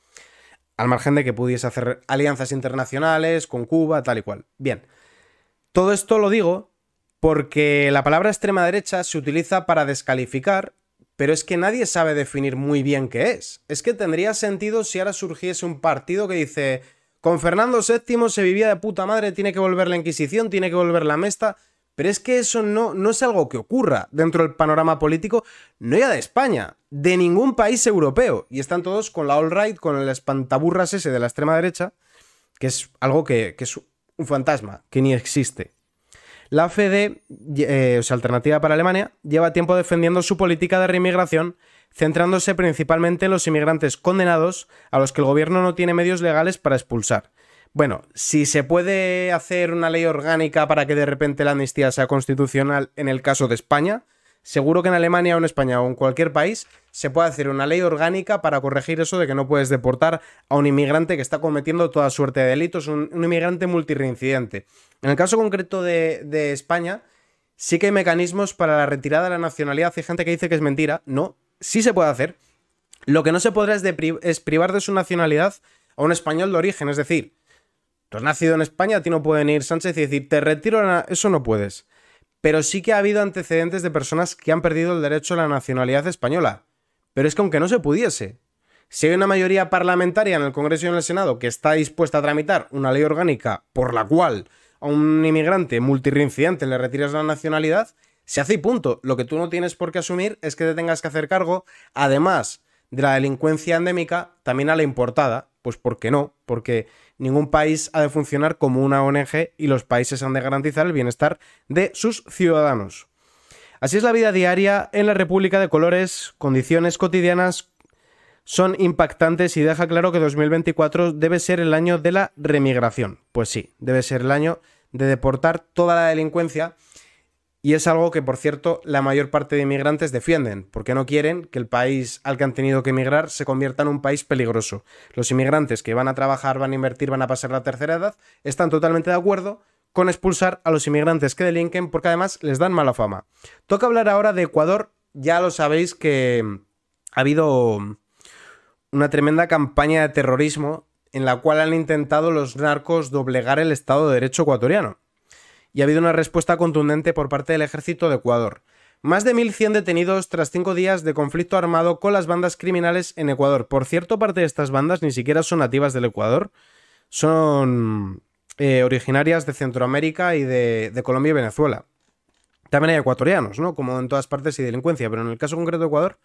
A: Al margen de que pudiese hacer alianzas internacionales con Cuba, tal y cual. Bien. Todo esto lo digo porque la palabra extrema derecha se utiliza para descalificar, pero es que nadie sabe definir muy bien qué es. Es que tendría sentido si ahora surgiese un partido que dice, con Fernando VII se vivía de puta madre, tiene que volver la Inquisición, tiene que volver la Mesta. Pero es que eso no, no es algo que ocurra dentro del panorama político, no ya de España, de ningún país europeo. Y están todos con la all-right, con el espantaburras ese de la extrema derecha, que es algo que, es un fantasma, que ni existe. La FD, eh, o sea, Alternativa para Alemania, lleva tiempo defendiendo su política de reinmigración centrándose principalmente en los inmigrantes condenados a los que el gobierno no tiene medios legales para expulsar bueno, si se puede hacer una ley orgánica para que de repente la amnistía sea constitucional en el caso de España, seguro que en Alemania o en España o en cualquier país se puede hacer una ley orgánica para corregir eso de que no puedes deportar a un inmigrante que está cometiendo toda suerte de delitos, un, inmigrante multirreincidente. En el caso concreto de, España, sí que hay mecanismos para la retirada de la nacionalidad. Hay gente que dice que es mentira. No, sí se puede hacer. Lo que no se podrá es privar de su nacionalidad a un español de origen, es decir, Tú has nacido en España, a ti no pueden venir Sánchez y decir, te retiro la... Eso no puedes. Pero sí que ha habido antecedentes de personas que han perdido el derecho a la nacionalidad española. Pero es que aunque no se pudiese, si hay una mayoría parlamentaria en el Congreso y en el Senado que está dispuesta a tramitar una ley orgánica por la cual a un inmigrante multirreincidente le retiras la nacionalidad, se hace y punto. Lo que tú no tienes por qué asumir es que te tengas que hacer cargo, además de la delincuencia endémica, también a la importada. Pues ¿por qué no? Porque Ningún país ha de funcionar como una ONG y los países han de garantizar el bienestar de sus ciudadanos. Así es la vida diaria en la República de Colores, condiciones cotidianas son impactantes y deja claro que 2024 debe ser el año de la remigración. Pues sí, debe ser el año de deportar toda la delincuencia y es algo que, por cierto, la mayor parte de inmigrantes defienden, porque no quieren que el país al que han tenido que emigrar se convierta en un país peligroso. Los inmigrantes que van a trabajar, van a invertir, van a pasar la tercera edad, están totalmente de acuerdo con expulsar a los inmigrantes que delinquen porque además les dan mala fama. Toca hablar ahora de Ecuador, ya lo sabéis que mm, ha habido mm, una tremenda campaña de terrorismo en la cual han intentado los narcos doblegar el Estado de Derecho ecuatoriano y ha habido una respuesta contundente por parte del ejército de Ecuador. Más de 1.100 detenidos tras cinco días de conflicto armado con las bandas criminales en Ecuador. Por cierto, parte de estas bandas ni siquiera son nativas del Ecuador, son eh, originarias de Centroamérica y de, Colombia y Venezuela. También hay ecuatorianos, ¿no? Como en todas partes y delincuencia, pero en el caso concreto de Ecuador,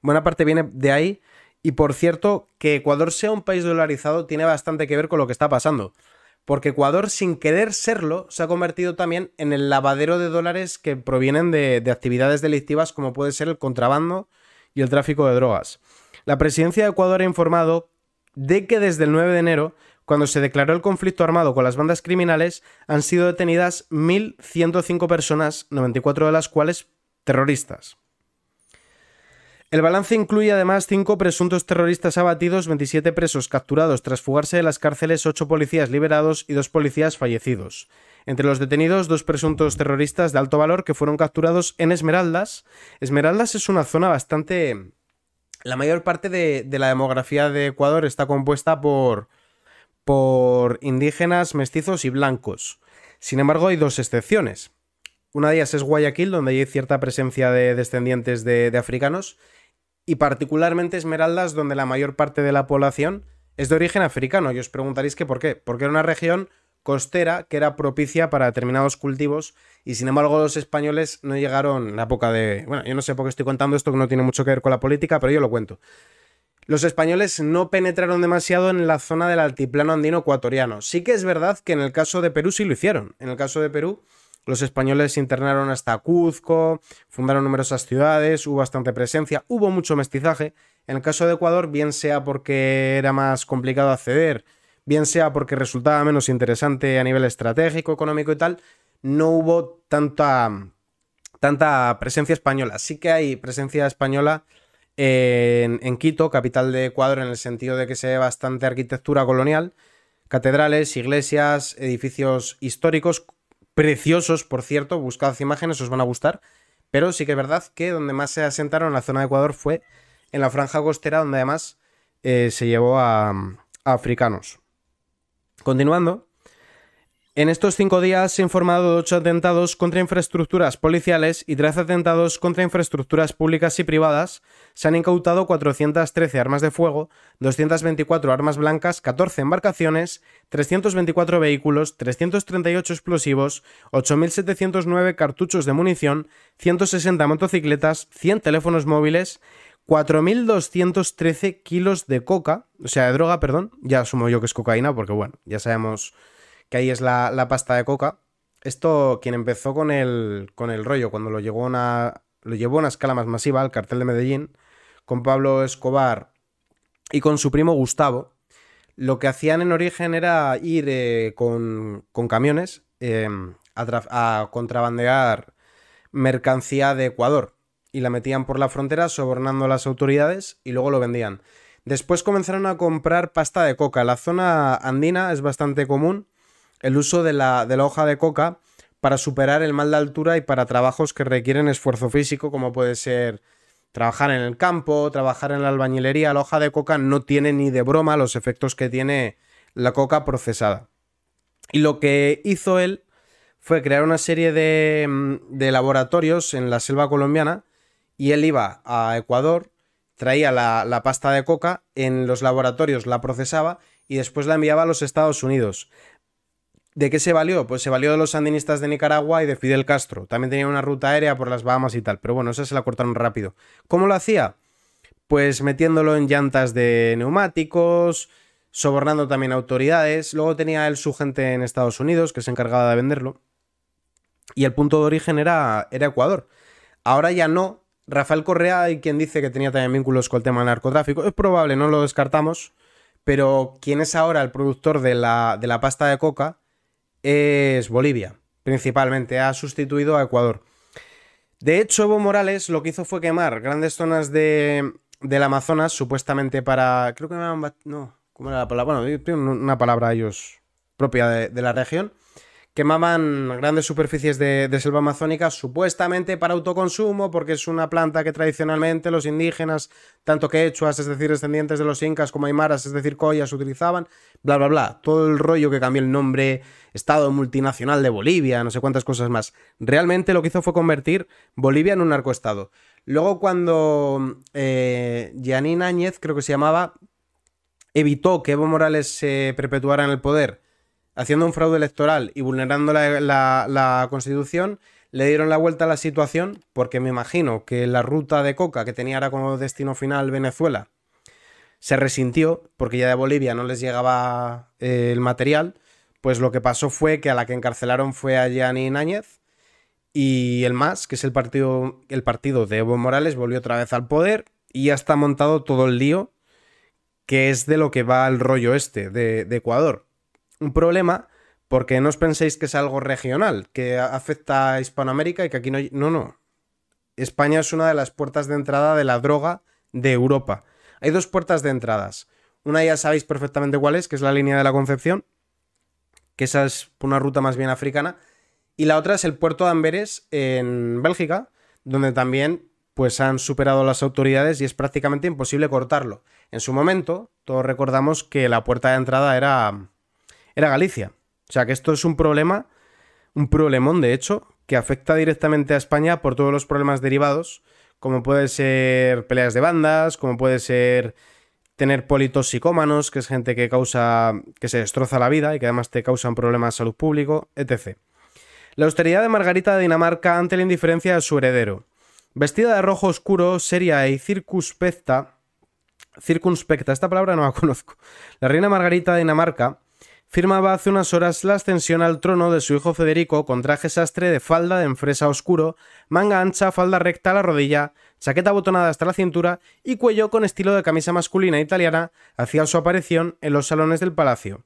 A: buena parte viene de ahí. Y por cierto, que Ecuador sea un país dolarizado tiene bastante que ver con lo que está pasando porque Ecuador, sin querer serlo, se ha convertido también en el lavadero de dólares que provienen de, actividades delictivas como puede ser el contrabando y el tráfico de drogas. La presidencia de Ecuador ha informado de que desde el 9 de enero, cuando se declaró el conflicto armado con las bandas criminales, han sido detenidas 1.105 personas, 94 de las cuales terroristas. El balance incluye además cinco presuntos terroristas abatidos, 27 presos capturados tras fugarse de las cárceles, ocho policías liberados y dos policías fallecidos. Entre los detenidos, dos presuntos terroristas de alto valor que fueron capturados en Esmeraldas. Esmeraldas es una zona bastante... La mayor parte de, la demografía de Ecuador está compuesta por, por indígenas, mestizos y blancos. Sin embargo, hay dos excepciones. Una de ellas es Guayaquil, donde hay cierta presencia de descendientes de africanos, y particularmente Esmeraldas, donde la mayor parte de la población es de origen africano. Y os preguntaréis que por qué. Porque era una región costera que era propicia para determinados cultivos y sin embargo los españoles no llegaron en la época de... Bueno, yo no sé por qué estoy contando esto que no tiene mucho que ver con la política, pero yo lo cuento. Los españoles no penetraron demasiado en la zona del altiplano andino ecuatoriano. Sí que es verdad que en el caso de Perú sí lo hicieron. En el caso de Perú los españoles se internaron hasta Cuzco, fundaron numerosas ciudades, hubo bastante presencia, hubo mucho mestizaje. En el caso de Ecuador, bien sea porque era más complicado acceder, bien sea porque resultaba menos interesante a nivel estratégico, económico y tal, no hubo tanta, tanta presencia española. Sí que hay presencia española eh, en, Quito, capital de Ecuador, en el sentido de que se ve bastante arquitectura colonial, catedrales, iglesias, edificios históricos, preciosos, por cierto, buscad imágenes, os van a gustar, pero sí que es verdad que donde más se asentaron en la zona de Ecuador fue en la franja costera, donde además eh, se llevó a africanos. Continuando, en estos cinco días se han informado de ocho atentados contra infraestructuras policiales y 13 atentados contra infraestructuras públicas y privadas. Se han incautado 413 armas de fuego, 224 armas blancas, 14 embarcaciones, 324 vehículos, 338 explosivos, 8.709 cartuchos de munición, 160 motocicletas, 100 teléfonos móviles, 4.213 kilos de coca, o sea, de droga, perdón. Ya asumo yo que es cocaína porque, bueno, ya sabemos que ahí es la, pasta de coca. Esto quien empezó con el, con el rollo, cuando lo, una, lo llevó a una escala más masiva, al cartel de Medellín, con Pablo Escobar y con su primo Gustavo, lo que hacían en origen era ir eh, con, con, camiones em, a, a, contrabandear mercancía de Ecuador y la metían por la frontera sobornando a las autoridades y luego lo vendían. Después comenzaron a comprar pasta de coca. La zona andina es bastante común el uso de la, hoja de coca para superar el mal de altura y para trabajos que requieren esfuerzo físico, como puede ser trabajar en el campo, trabajar en la albañilería. La hoja de coca no tiene ni de broma los efectos que tiene la coca procesada. Y lo que hizo él fue crear una serie de, mm, laboratorios en la selva colombiana y él iba a Ecuador, traía la pasta de coca, en los laboratorios la procesaba y después la enviaba a los Estados Unidos. ¿De qué se valió? Pues se valió de los sandinistas de Nicaragua y de Fidel Castro. También tenía una ruta aérea por las Bahamas y tal, pero bueno, esa se la cortaron rápido. ¿Cómo lo hacía? Pues metiéndolo en llantas de neumáticos, sobornando también autoridades. Luego tenía él su gente en Estados Unidos que se encargaba de venderlo. Y el punto de origen era, Ecuador. Ahora ya no. Rafael Correa hay quien dice que tenía también vínculos con el tema del narcotráfico. Es probable, no lo descartamos. Pero quien es ahora el productor de la pasta de coca es Bolivia. Principalmente ha sustituido a Ecuador. De hecho, Evo Morales lo que hizo fue quemar grandes zonas de, del Amazonas, supuestamente para. Creo que no, ¿cómo era la palabra? Bueno, una palabra ellos propia de la región quemaban grandes superficies de, selva amazónica, supuestamente para autoconsumo, porque es una planta que tradicionalmente los indígenas, tanto quechuas, es decir, descendientes de los incas, como aymaras, es decir, collas, utilizaban, bla, bla, bla. Todo el rollo que cambió el nombre, Estado multinacional de Bolivia, no sé cuántas cosas más. Realmente lo que hizo fue convertir Bolivia en un narcoestado. Luego cuando eh, Áñez, creo que se llamaba, evitó que Evo Morales se perpetuara en el poder, haciendo un fraude electoral y vulnerando la, constitución, le dieron la vuelta a la situación porque me imagino que la ruta de coca que tenía ahora como destino final Venezuela se resintió porque ya de Bolivia no les llegaba eh, el material, pues lo que pasó fue que a la que encarcelaron fue a Gianni Náñez y el MAS, que es el partido, el partido de Evo Morales, volvió otra vez al poder y ya está montado todo el lío que es de lo que va el rollo este de Ecuador un problema porque no os penséis que es algo regional, que afecta a Hispanoamérica y que aquí no... No, no. España es una de las puertas de entrada de la droga de Europa. Hay dos puertas de entradas. Una ya sabéis perfectamente cuál es, que es la línea de la Concepción, que esa es una ruta más bien africana. Y la otra es el puerto de Amberes en Bélgica, donde también pues han superado las autoridades y es prácticamente imposible cortarlo. En su momento, todos recordamos que la puerta de entrada era era Galicia. O sea que esto es un problema, un problemón de hecho, que afecta directamente a España por todos los problemas derivados, como puede ser peleas de bandas, como puede ser tener psicómanos, que es gente que causa que se destroza la vida y que además te causa un problema de salud público, etc. La austeridad de Margarita de Dinamarca ante la indiferencia de su heredero. Vestida de rojo oscuro, seria y circunspecta, circunspecta, esta palabra no la (laughs) conozco. La reina Margarita de Dinamarca firmaba hace unas horas la ascensión al trono de su hijo Federico con traje sastre de falda de enfresa oscuro, manga ancha, falda recta a la rodilla, chaqueta botonada hasta la cintura y cuello con estilo de camisa masculina italiana, hacía su aparición en los salones del palacio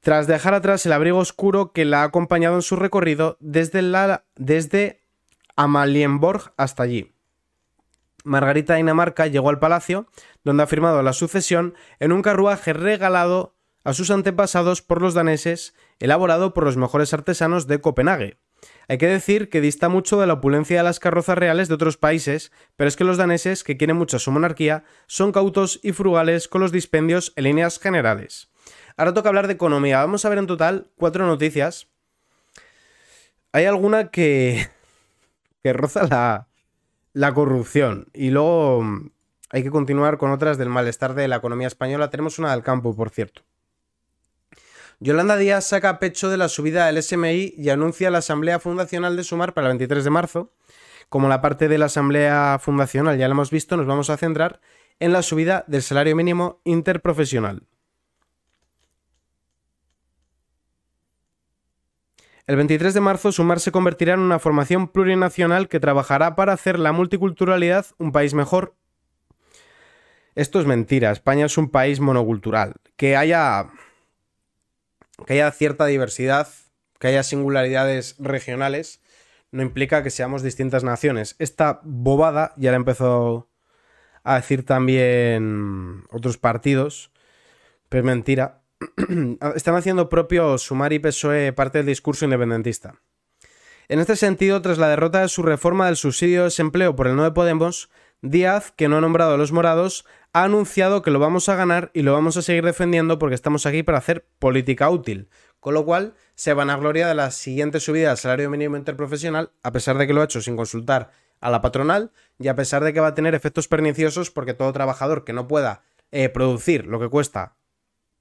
A: tras dejar atrás el abrigo oscuro que la ha acompañado en su recorrido desde, desde Amalienborg hasta allí. Margarita de Dinamarca llegó al palacio, donde ha firmado la sucesión, en un carruaje regalado a sus antepasados por los daneses, elaborado por los mejores artesanos de Copenhague. Hay que decir que dista mucho de la opulencia de las carrozas reales de otros países, pero es que los daneses, que quieren mucho su monarquía, son cautos y frugales con los dispendios en líneas generales. Ahora toca hablar de economía. Vamos a ver en total cuatro noticias. Hay alguna que. (laughs) que roza la, la corrupción. Y luego mm, hay que continuar con otras del malestar de la economía española. Tenemos una del campo, por cierto. Yolanda Díaz saca pecho de la subida del SMI y anuncia la asamblea fundacional de Sumar para el 23 de marzo. Como la parte de la asamblea fundacional ya la hemos visto, nos vamos a centrar en la subida del salario mínimo interprofesional. El 23 de marzo, Sumar se convertirá en una formación plurinacional que trabajará para hacer la multiculturalidad un país mejor. Esto es mentira, España es un país monocultural. Que haya que haya cierta diversidad, que haya singularidades regionales, no implica que seamos distintas naciones. Esta bobada ya la empezó a decir también otros partidos, pero es mentira. (clears throat) Están haciendo propio Sumar y PSOE parte del discurso independentista. En este sentido, tras la derrota de su reforma del subsidio de desempleo por el no de Podemos, Díaz, que no ha nombrado a los morados, ha anunciado que lo vamos a ganar y lo vamos a seguir defendiendo porque estamos aquí para hacer política útil. Con lo cual, se van a gloria de la siguiente subida al salario mínimo interprofesional, a pesar de que lo ha hecho sin consultar a la patronal y a pesar de que va a tener efectos perniciosos porque todo trabajador que no pueda eh, producir lo que cuesta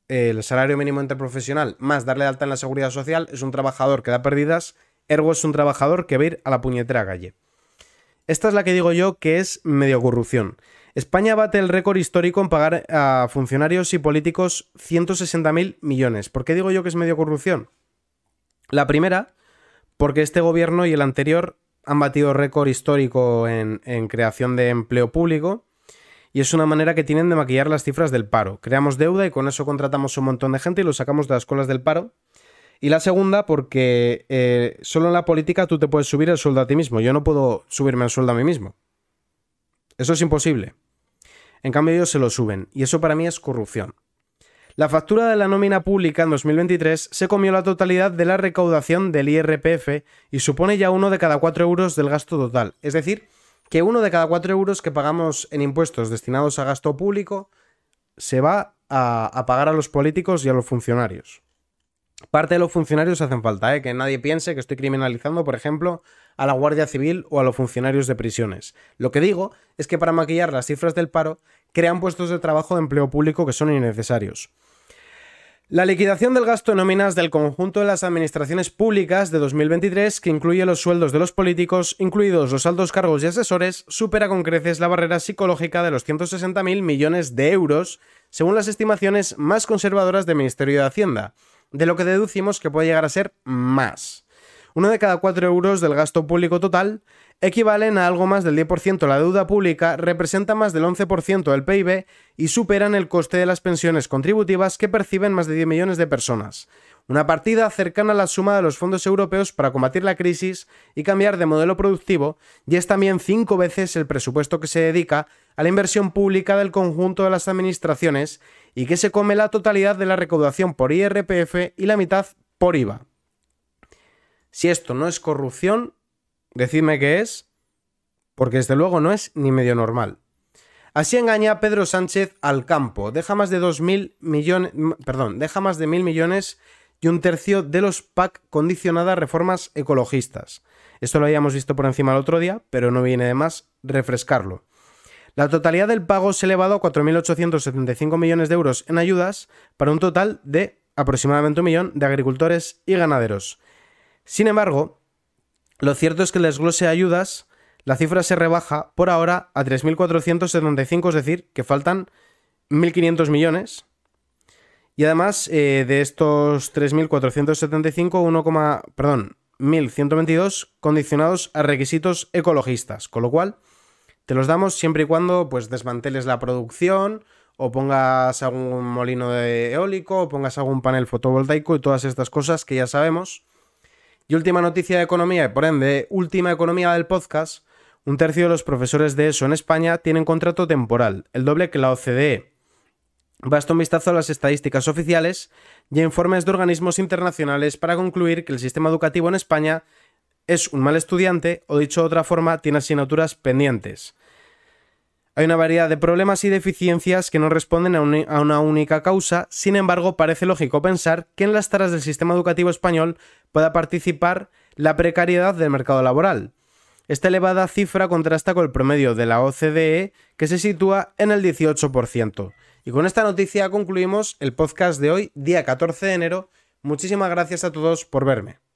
A: eh, el salario mínimo interprofesional más darle alta en la seguridad social es un trabajador que da pérdidas, ergo es un trabajador que va a ir a la puñetera calle. Esta es la que digo yo que es medio corrupción. España bate el récord histórico en pagar a funcionarios y políticos 160.000 millones. ¿Por qué digo yo que es medio corrupción? La primera, porque este gobierno y el anterior han batido récord histórico en, creación de empleo público y es una manera que tienen de maquillar las cifras del paro. Creamos deuda y con eso contratamos un montón de gente y lo sacamos de las colas del paro. Y la segunda, porque eh, solo en la política tú te puedes subir el sueldo a ti mismo. Yo no puedo subirme el sueldo a mí mismo. Eso es imposible. En cambio ellos se lo suben, y eso para mí es corrupción. La factura de la nómina pública en 2023 se comió la totalidad de la recaudación del IRPF y supone ya uno de cada cuatro euros del gasto total. Es decir, que uno de cada cuatro euros que pagamos en impuestos destinados a gasto público se va a, a pagar a los políticos y a los funcionarios. Parte de los funcionarios hacen falta, ¿eh? que nadie piense que estoy criminalizando, por ejemplo, a la Guardia Civil o a los funcionarios de prisiones. Lo que digo es que para maquillar las cifras del paro, crean puestos de trabajo de empleo público que son innecesarios. La liquidación del gasto en nóminas del conjunto de las administraciones públicas de 2023, que incluye los sueldos de los políticos, incluidos los altos cargos y asesores, supera con creces la barrera psicológica de los 160.000 millones de euros, según las estimaciones más conservadoras del Ministerio de Hacienda de lo que deducimos que puede llegar a ser más. Uno de cada cuatro euros del gasto público total equivalen a algo más del 10% la deuda pública, representa más del 11% del PIB y superan el coste de las pensiones contributivas que perciben más de 10 millones de personas. Una partida cercana a la suma de los fondos europeos para combatir la crisis y cambiar de modelo productivo, y es también cinco veces el presupuesto que se dedica a la inversión pública del conjunto de las administraciones y que se come la totalidad de la recaudación por IRPF y la mitad por IVA. Si esto no es corrupción, decidme que es, porque desde luego no es ni medio normal. Así engaña Pedro Sánchez al campo, deja más de mil millones, perdón, deja más de 1.000 millones y un tercio de los PAC condicionadas reformas ecologistas. Esto lo habíamos visto por encima el otro día, pero no viene de más refrescarlo. La totalidad del pago se ha elevado a 4.875 millones de euros en ayudas para un total de aproximadamente un millón de agricultores y ganaderos. Sin embargo, lo cierto es que el desglose de ayudas, la cifra se rebaja por ahora a 3.475, es decir, que faltan 1.500 millones. Y además, eh, de estos 3.475, perdón, 1.122 condicionados a requisitos ecologistas, con lo cual te los damos siempre y cuando pues desmanteles la producción o pongas algún molino de eólico o pongas algún panel fotovoltaico y todas estas cosas que ya sabemos. Y última noticia de economía y por ende última economía del podcast. Un tercio de los profesores de ESO en España tienen contrato temporal, el doble que la OCDE. Basta un vistazo a las estadísticas oficiales y a informes de organismos internacionales para concluir que el sistema educativo en España es un mal estudiante o dicho de otra forma, tiene asignaturas pendientes. Hay una variedad de problemas y deficiencias que no responden a, una única causa, sin embargo parece lógico pensar que en las taras del sistema educativo español pueda participar la precariedad del mercado laboral. Esta elevada cifra contrasta con el promedio de la OCDE, que se sitúa en el 18%. Y con esta noticia concluimos el podcast de hoy, día 14 de enero. Muchísimas gracias a todos por verme.